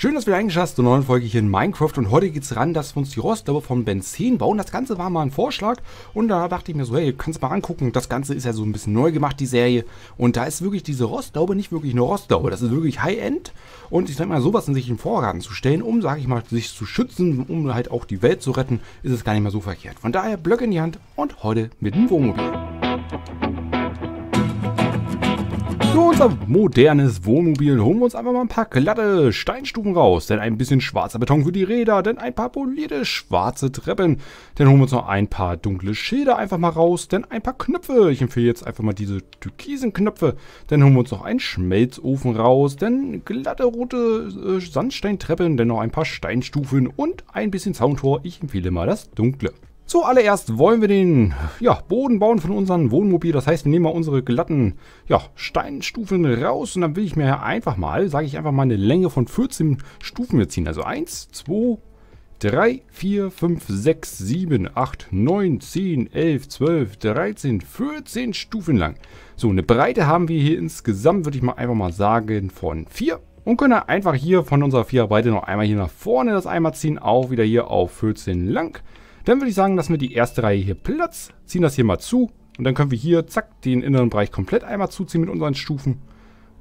Schön, dass du wieder eingeschaltet hast zur neuen Folge hier in Minecraft und heute geht es ran, dass wir uns die Rostdauer von Benzin bauen. Das Ganze war mal ein Vorschlag und da dachte ich mir so, hey, kannst du mal angucken, das Ganze ist ja so ein bisschen neu gemacht, die Serie. Und da ist wirklich diese Rostlaube nicht wirklich eine Rostlaube, das ist wirklich High-End und ich sag mal, sowas in sich im den Vorgarten zu stellen, um, sag ich mal, sich zu schützen, um halt auch die Welt zu retten, ist es gar nicht mehr so verkehrt. Von daher Blöcke in die Hand und heute mit dem Wohnmobil. Für unser modernes Wohnmobil holen wir uns einfach mal ein paar glatte Steinstufen raus, denn ein bisschen schwarzer Beton für die Räder, denn ein paar polierte schwarze Treppen, dann holen wir uns noch ein paar dunkle Schilder einfach mal raus, denn ein paar Knöpfe, ich empfehle jetzt einfach mal diese türkisen Knöpfe, dann holen wir uns noch einen Schmelzofen raus, denn glatte rote äh, Sandsteintreppen, dann noch ein paar Steinstufen und ein bisschen Zauntor, ich empfehle mal das dunkle. Zuallererst wollen wir den ja, Boden bauen von unserem Wohnmobil. Das heißt, wir nehmen mal unsere glatten ja, Steinstufen raus und dann will ich mir einfach mal, sage ich einfach mal, eine Länge von 14 Stufen wir ziehen. Also 1, 2, 3, 4, 5, 6, 7, 8, 9, 10, 11, 12, 13, 14 Stufen lang. So, eine Breite haben wir hier insgesamt, würde ich mal einfach mal sagen, von 4 und können einfach hier von unserer Viererbreite noch einmal hier nach vorne das einmal ziehen, auch wieder hier auf 14 lang. Dann würde ich sagen, lassen wir die erste Reihe hier Platz, ziehen das hier mal zu und dann können wir hier, zack, den inneren Bereich komplett einmal zuziehen mit unseren Stufen.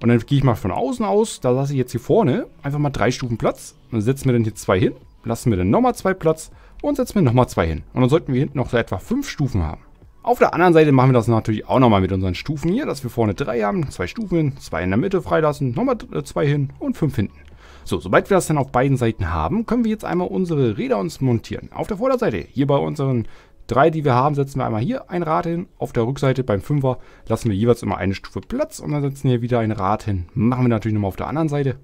Und dann gehe ich mal von außen aus, da lasse ich jetzt hier vorne einfach mal drei Stufen Platz. Und dann setzen wir dann hier zwei hin, lassen wir dann nochmal zwei Platz und setzen wir nochmal zwei hin. Und dann sollten wir hinten noch so etwa fünf Stufen haben. Auf der anderen Seite machen wir das natürlich auch nochmal mit unseren Stufen hier, dass wir vorne drei haben, zwei Stufen hin, zwei in der Mitte freilassen, nochmal äh, zwei hin und fünf hinten. So, sobald wir das dann auf beiden Seiten haben, können wir jetzt einmal unsere Räder uns montieren. Auf der Vorderseite, hier bei unseren drei, die wir haben, setzen wir einmal hier ein Rad hin. Auf der Rückseite beim Fünfer lassen wir jeweils immer eine Stufe Platz und dann setzen wir wieder ein Rad hin. Machen wir natürlich nochmal auf der anderen Seite.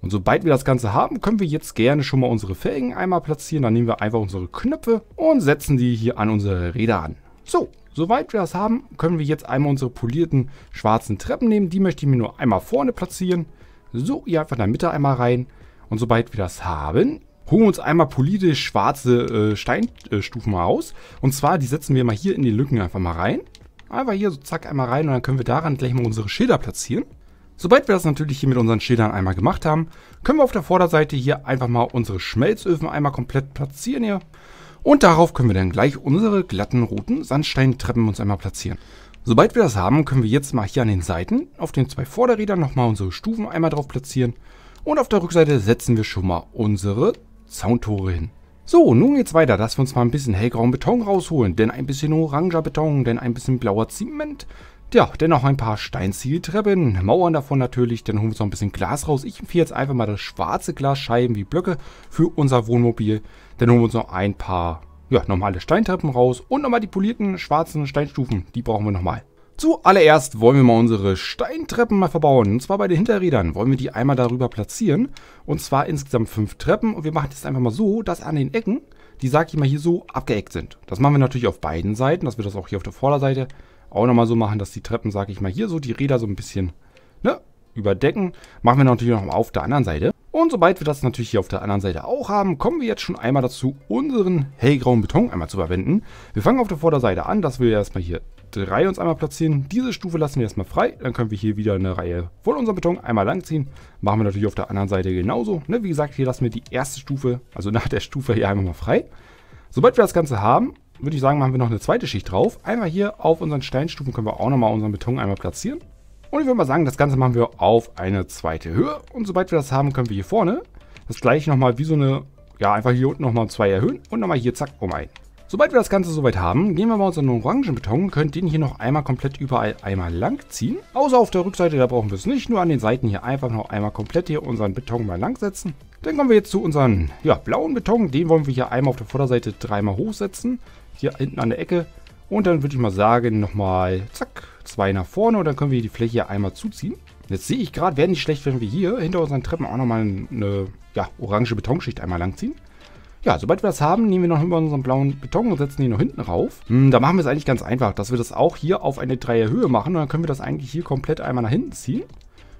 Und sobald wir das Ganze haben, können wir jetzt gerne schon mal unsere Felgen einmal platzieren. Dann nehmen wir einfach unsere Knöpfe und setzen die hier an unsere Räder an. So, sobald wir das haben, können wir jetzt einmal unsere polierten schwarzen Treppen nehmen. Die möchte ich mir nur einmal vorne platzieren. So, hier einfach in der Mitte einmal rein. Und sobald wir das haben, holen wir uns einmal politisch schwarze äh, Steinstufen äh, mal raus. Und zwar, die setzen wir mal hier in die Lücken einfach mal rein. Einfach hier so zack einmal rein und dann können wir daran gleich mal unsere Schilder platzieren. Sobald wir das natürlich hier mit unseren Schildern einmal gemacht haben, können wir auf der Vorderseite hier einfach mal unsere Schmelzöfen einmal komplett platzieren hier. Und darauf können wir dann gleich unsere glatten roten Sandsteintreppen uns einmal platzieren. Sobald wir das haben, können wir jetzt mal hier an den Seiten auf den zwei Vorderrädern nochmal unsere Stufen einmal drauf platzieren und auf der Rückseite setzen wir schon mal unsere Zauntore hin. So, nun geht's weiter, dass wir uns mal ein bisschen hellgrauen Beton rausholen, denn ein bisschen oranger Beton, denn ein bisschen blauer Zement, ja, denn auch ein paar Steinzieltreppen, Mauern davon natürlich, dann holen wir uns noch ein bisschen Glas raus. Ich empfehle jetzt einfach mal das schwarze Glasscheiben wie Blöcke für unser Wohnmobil. Dann holen wir uns noch ein paar ja, normale Steintreppen raus und nochmal die polierten schwarzen Steinstufen. Die brauchen wir nochmal. Zuallererst wollen wir mal unsere Steintreppen mal verbauen. Und zwar bei den Hinterrädern wollen wir die einmal darüber platzieren. Und zwar insgesamt fünf Treppen. Und wir machen das einfach mal so, dass an den Ecken, die sag ich mal hier so, abgeeckt sind. Das machen wir natürlich auf beiden Seiten, dass wir das auch hier auf der Vorderseite auch nochmal so machen, dass die Treppen, sag ich mal hier so, die Räder so ein bisschen ne, überdecken. Machen wir natürlich noch mal auf der anderen Seite. Und sobald wir das natürlich hier auf der anderen Seite auch haben, kommen wir jetzt schon einmal dazu, unseren hellgrauen Beton einmal zu verwenden. Wir fangen auf der Vorderseite an, dass wir erstmal hier drei uns einmal platzieren. Diese Stufe lassen wir erstmal frei. Dann können wir hier wieder eine Reihe von unserem Beton einmal langziehen. Machen wir natürlich auf der anderen Seite genauso. Ne? Wie gesagt, hier lassen wir die erste Stufe, also nach der Stufe hier einmal mal frei. Sobald wir das Ganze haben, würde ich sagen, machen wir noch eine zweite Schicht drauf. Einmal hier auf unseren Steinstufen können wir auch nochmal unseren Beton einmal platzieren. Und ich würde mal sagen, das Ganze machen wir auf eine zweite Höhe. Und sobald wir das haben, können wir hier vorne das gleiche nochmal wie so eine, ja einfach hier unten nochmal zwei erhöhen und nochmal hier zack um ein. Sobald wir das Ganze soweit haben, gehen wir mal unseren Orangenbeton und können den hier noch einmal komplett überall einmal lang ziehen. Außer auf der Rückseite, da brauchen wir es nicht, nur an den Seiten hier einfach noch einmal komplett hier unseren Beton mal lang setzen. Dann kommen wir jetzt zu unserem ja, blauen Beton, den wollen wir hier einmal auf der Vorderseite dreimal hochsetzen, hier hinten an der Ecke. Und dann würde ich mal sagen, nochmal zack, zwei nach vorne und dann können wir die Fläche einmal zuziehen. Jetzt sehe ich gerade, wäre nicht schlecht, wenn wir hier hinter unseren Treppen auch nochmal eine ja, orange Betonschicht einmal langziehen. Ja, sobald wir das haben, nehmen wir noch über unseren blauen Beton und setzen ihn noch hinten rauf. Hm, da machen wir es eigentlich ganz einfach, dass wir das auch hier auf eine Dreierhöhe machen. Und dann können wir das eigentlich hier komplett einmal nach hinten ziehen.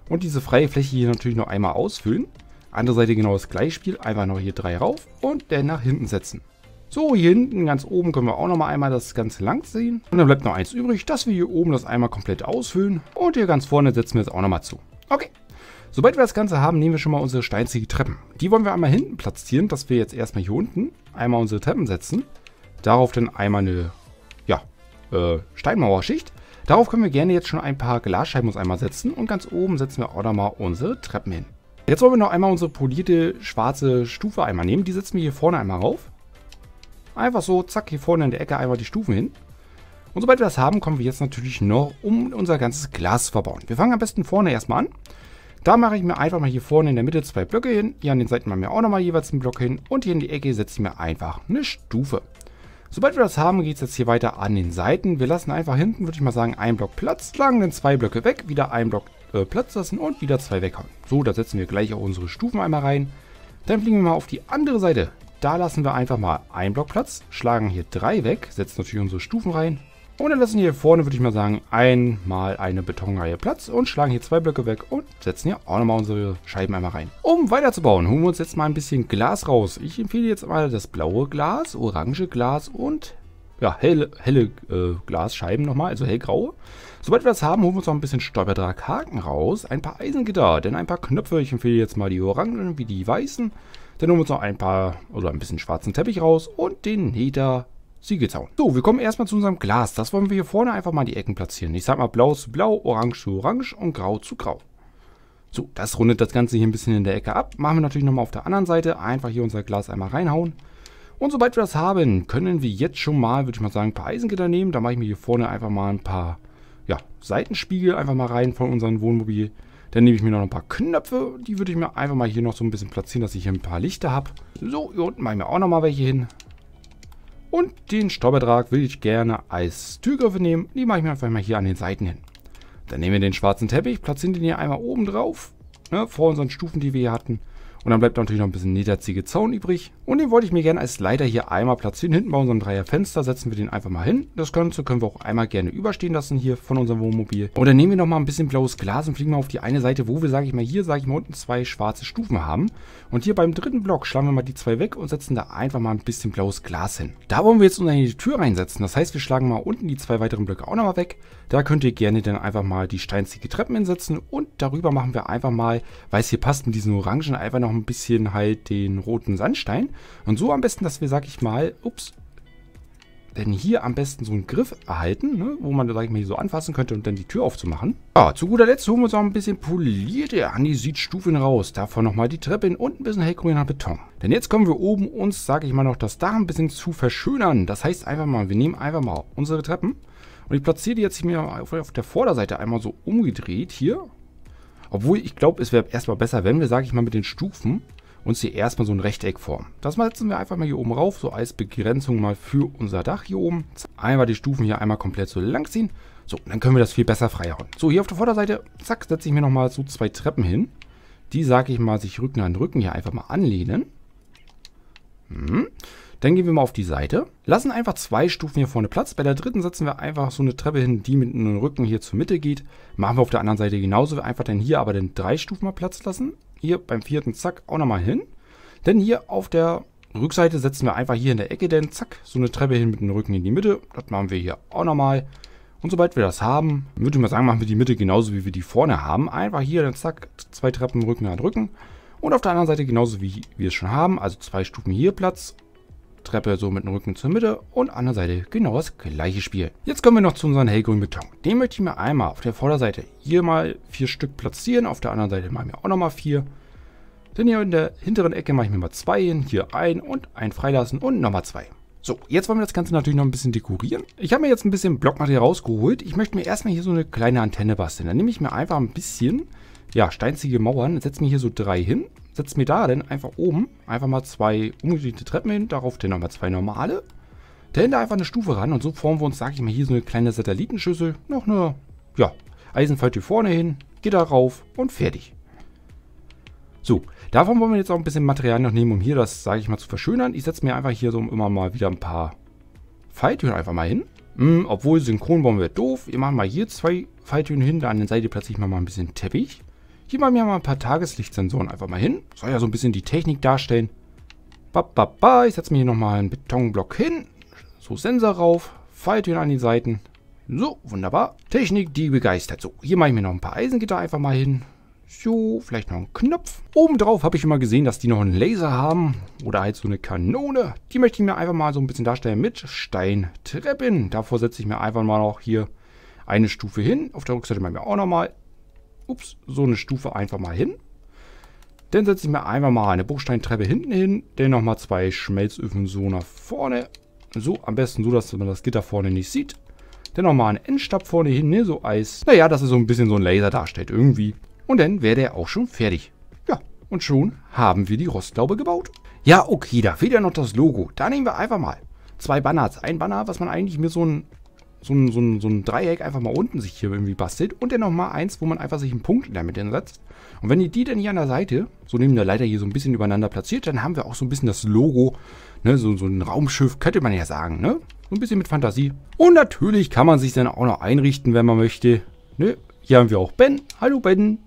Und diese freie Fläche hier natürlich noch einmal ausfüllen. Andere Seite genau das gleiche Spiel. Einfach noch hier drei rauf und dann nach hinten setzen. So, hier hinten ganz oben können wir auch nochmal einmal das Ganze lang ziehen. Und dann bleibt noch eins übrig, dass wir hier oben das einmal komplett ausfüllen. Und hier ganz vorne setzen wir es auch nochmal zu. Okay. Sobald wir das Ganze haben, nehmen wir schon mal unsere steinzige Treppen. Die wollen wir einmal hinten platzieren, dass wir jetzt erstmal hier unten einmal unsere Treppen setzen. Darauf dann einmal eine, ja, äh, Steinmauerschicht. Darauf können wir gerne jetzt schon ein paar Glasscheiben uns einmal setzen. Und ganz oben setzen wir auch nochmal unsere Treppen hin. Jetzt wollen wir noch einmal unsere polierte schwarze Stufe einmal nehmen. Die setzen wir hier vorne einmal rauf. Einfach so, zack, hier vorne in der Ecke einfach die Stufen hin. Und sobald wir das haben, kommen wir jetzt natürlich noch um unser ganzes Glas verbauen. Wir fangen am besten vorne erstmal an. Da mache ich mir einfach mal hier vorne in der Mitte zwei Blöcke hin. Hier an den Seiten machen wir auch nochmal jeweils einen Block hin. Und hier in die Ecke setze ich mir einfach eine Stufe. Sobald wir das haben, geht es jetzt hier weiter an den Seiten. Wir lassen einfach hinten, würde ich mal sagen, einen Block Platz lang, dann zwei Blöcke weg, wieder einen Block äh, Platz lassen und wieder zwei weghauen. So, da setzen wir gleich auch unsere Stufen einmal rein. Dann fliegen wir mal auf die andere Seite. Da lassen wir einfach mal einen Block Platz, schlagen hier drei weg, setzen natürlich unsere Stufen rein. Und dann lassen hier vorne, würde ich mal sagen, einmal eine Betonreihe Platz und schlagen hier zwei Blöcke weg und setzen hier auch nochmal unsere Scheiben einmal rein. Um weiterzubauen, holen wir uns jetzt mal ein bisschen Glas raus. Ich empfehle jetzt mal das blaue Glas, orange Glas und ja, helle, helle äh, Glasscheiben nochmal, also hellgraue. Sobald wir das haben, holen wir uns noch ein bisschen Stolperdrack Haken raus, ein paar Eisengitter, denn ein paar Knöpfe, ich empfehle jetzt mal die Orangen wie die Weißen. Dann holen wir uns noch ein paar, oder ein bisschen schwarzen Teppich raus und den Neder Siegezaun. So, wir kommen erstmal zu unserem Glas. Das wollen wir hier vorne einfach mal die Ecken platzieren. Ich sag mal blau zu blau, orange zu orange und grau zu grau. So, das rundet das Ganze hier ein bisschen in der Ecke ab. Machen wir natürlich nochmal auf der anderen Seite. Einfach hier unser Glas einmal reinhauen. Und sobald wir das haben, können wir jetzt schon mal, würde ich mal sagen, ein paar Eisengitter nehmen. Da mache ich mir hier vorne einfach mal ein paar ja, Seitenspiegel einfach mal rein von unserem Wohnmobil. Dann nehme ich mir noch ein paar Knöpfe. Die würde ich mir einfach mal hier noch so ein bisschen platzieren, dass ich hier ein paar Lichter habe. So, hier unten mache ich mir auch noch mal welche hin. Und den Staubertrag will ich gerne als Türgriffe nehmen. Die mache ich mir einfach mal hier an den Seiten hin. Dann nehmen wir den schwarzen Teppich, platzieren den hier einmal oben drauf. Ne, vor unseren Stufen, die wir hier hatten. Und dann bleibt natürlich noch ein bisschen niederziege Zaun übrig. Und den wollte ich mir gerne als Leiter hier einmal platzieren. Hinten bei unserem Dreierfenster setzen wir den einfach mal hin. Das Ganze können wir auch einmal gerne überstehen lassen hier von unserem Wohnmobil. Und dann nehmen wir nochmal ein bisschen blaues Glas und fliegen mal auf die eine Seite, wo wir, sage ich mal, hier, sage ich mal, unten zwei schwarze Stufen haben. Und hier beim dritten Block schlagen wir mal die zwei weg und setzen da einfach mal ein bisschen blaues Glas hin. Da wollen wir jetzt unsere Tür reinsetzen. Das heißt, wir schlagen mal unten die zwei weiteren Blöcke auch nochmal weg. Da könnt ihr gerne dann einfach mal die steinzige Treppen hinsetzen. Und darüber machen wir einfach mal, weil es hier passt, mit diesen Orangen einfach noch noch ein bisschen halt den roten Sandstein. Und so am besten, dass wir, sag ich mal, ups, denn hier am besten so einen Griff erhalten, ne, wo man, sag ich mal, hier so anfassen könnte und dann die Tür aufzumachen. Ja, zu guter Letzt holen wir uns auch ein bisschen polierte Anisit-Stufen raus. Davon nochmal die Treppe hin und ein bisschen hellgrüner Beton. Denn jetzt kommen wir oben uns, sag ich mal, noch das Dach ein bisschen zu verschönern. Das heißt einfach mal, wir nehmen einfach mal unsere Treppen und ich platziere die jetzt hier auf der Vorderseite einmal so umgedreht hier obwohl, ich glaube, es wäre erstmal besser, wenn wir, sage ich mal, mit den Stufen uns hier erstmal so ein Rechteck formen. Das setzen wir einfach mal hier oben rauf, so als Begrenzung mal für unser Dach hier oben. Einmal die Stufen hier einmal komplett so lang ziehen. So, dann können wir das viel besser freihauen. So, hier auf der Vorderseite, zack, setze ich mir nochmal so zwei Treppen hin. Die, sage ich mal, sich Rücken an Rücken hier einfach mal anlehnen. Hm. Dann gehen wir mal auf die Seite, lassen einfach zwei Stufen hier vorne Platz. Bei der dritten setzen wir einfach so eine Treppe hin, die mit einem Rücken hier zur Mitte geht. Machen wir auf der anderen Seite genauso. Wir Einfach dann hier aber den drei Stufen mal Platz lassen. Hier beim vierten, zack, auch nochmal hin. Denn hier auf der Rückseite setzen wir einfach hier in der Ecke dann, zack, so eine Treppe hin mit dem Rücken in die Mitte. Das machen wir hier auch nochmal. Und sobald wir das haben, würde ich mal sagen, machen wir die Mitte genauso, wie wir die vorne haben. Einfach hier dann, zack, zwei Treppen Rücken an Rücken. Und auf der anderen Seite genauso, wie wir es schon haben. Also zwei Stufen hier Platz Treppe so mit dem Rücken zur Mitte und an der Seite genau das gleiche Spiel. Jetzt kommen wir noch zu unserem hellgrünen Beton. Den möchte ich mir einmal auf der Vorderseite hier mal vier Stück platzieren, auf der anderen Seite machen wir auch nochmal vier. Denn hier in der hinteren Ecke mache ich mir mal zwei hin, hier ein und ein freilassen und nochmal zwei. So, jetzt wollen wir das Ganze natürlich noch ein bisschen dekorieren. Ich habe mir jetzt ein bisschen Blockmaterial rausgeholt. Ich möchte mir erstmal hier so eine kleine Antenne basteln. Dann nehme ich mir einfach ein bisschen, ja, steinzige Mauern, setze mir hier so drei hin, setze mir da dann einfach oben einfach mal zwei umgedrehte Treppen hin, darauf dann nochmal zwei normale. Dann da einfach eine Stufe ran und so formen wir uns, sage ich mal, hier so eine kleine Satellitenschüssel. Noch eine, ja, Eisenfalltür vorne hin, geht da rauf und fertig. So, davon wollen wir jetzt auch ein bisschen Material noch nehmen, um hier das, sage ich mal, zu verschönern. Ich setze mir einfach hier so immer mal wieder ein paar Falltüren einfach mal hin. Hm, obwohl Synchronbaum wird doof. Wir machen mal hier zwei Falltüren hin, da an der Seite platziere ich mal, mal ein bisschen Teppich. Hier machen wir mal ein paar Tageslichtsensoren einfach mal hin. Soll ja so ein bisschen die Technik darstellen. Ba, ba, ba. Ich setze mir hier nochmal einen Betonblock hin. So, Sensor rauf. Pfeiltöne an den Seiten. So, wunderbar. Technik, die begeistert. So, hier mache ich mir noch ein paar Eisengitter einfach mal hin. So, vielleicht noch einen Knopf. Oben drauf habe ich immer gesehen, dass die noch einen Laser haben. Oder halt so eine Kanone. Die möchte ich mir einfach mal so ein bisschen darstellen mit Steintreppen. Davor setze ich mir einfach mal noch hier eine Stufe hin. Auf der Rückseite machen wir auch nochmal ups, so eine Stufe einfach mal hin. Dann setze ich mir einfach mal eine Bruchsteintreppe hinten hin. Dann nochmal zwei Schmelzöfen so nach vorne. So, am besten so, dass man das Gitter vorne nicht sieht. Dann nochmal einen Endstab vorne hin, ne, so Eis. Naja, dass es so ein bisschen so ein Laser darstellt irgendwie. Und dann wäre der auch schon fertig. Ja, und schon haben wir die Rostlaube gebaut. Ja, okay, da fehlt ja noch das Logo. Da nehmen wir einfach mal zwei Banners. Ein Banner, was man eigentlich mit so einem so ein, so, ein, so ein Dreieck einfach mal unten sich hier irgendwie bastelt und dann nochmal eins, wo man einfach sich einen Punkt in der Mitte setzt. Und wenn ihr die dann hier an der Seite, so neben der Leiter hier so ein bisschen übereinander platziert, dann haben wir auch so ein bisschen das Logo, ne, so, so ein Raumschiff, könnte man ja sagen, ne? So ein bisschen mit Fantasie. Und natürlich kann man sich dann auch noch einrichten, wenn man möchte. Ne? Hier haben wir auch Ben. Hallo Ben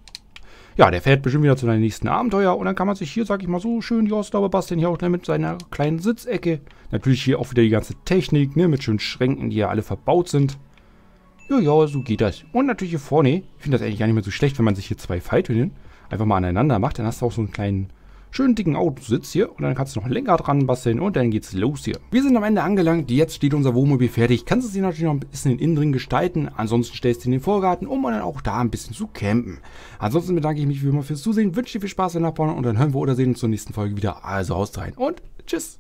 ja, der fährt bestimmt wieder zu seinem nächsten Abenteuer und dann kann man sich hier, sag ich mal, so schön die Ausdauer basteln, hier auch dann mit seiner kleinen Sitzecke. Natürlich hier auch wieder die ganze Technik, ne, mit schönen Schränken, die ja alle verbaut sind. Ja, ja, so geht das. Und natürlich hier vorne, ich finde das eigentlich gar nicht mehr so schlecht, wenn man sich hier zwei Falltüren einfach mal aneinander macht, dann hast du auch so einen kleinen schönen dicken Autositz hier und dann kannst du noch länger dran basteln und dann geht's los hier. Wir sind am Ende angelangt, jetzt steht unser Wohnmobil fertig. Kannst du sie natürlich noch ein bisschen in den Innenring gestalten, ansonsten stellst du in den Vorgarten, um dann auch da ein bisschen zu campen. Ansonsten bedanke ich mich wie immer fürs Zusehen, wünsche dir viel Spaß in Nachbarn und dann hören wir oder sehen uns zur nächsten Folge wieder. Also haust rein und tschüss!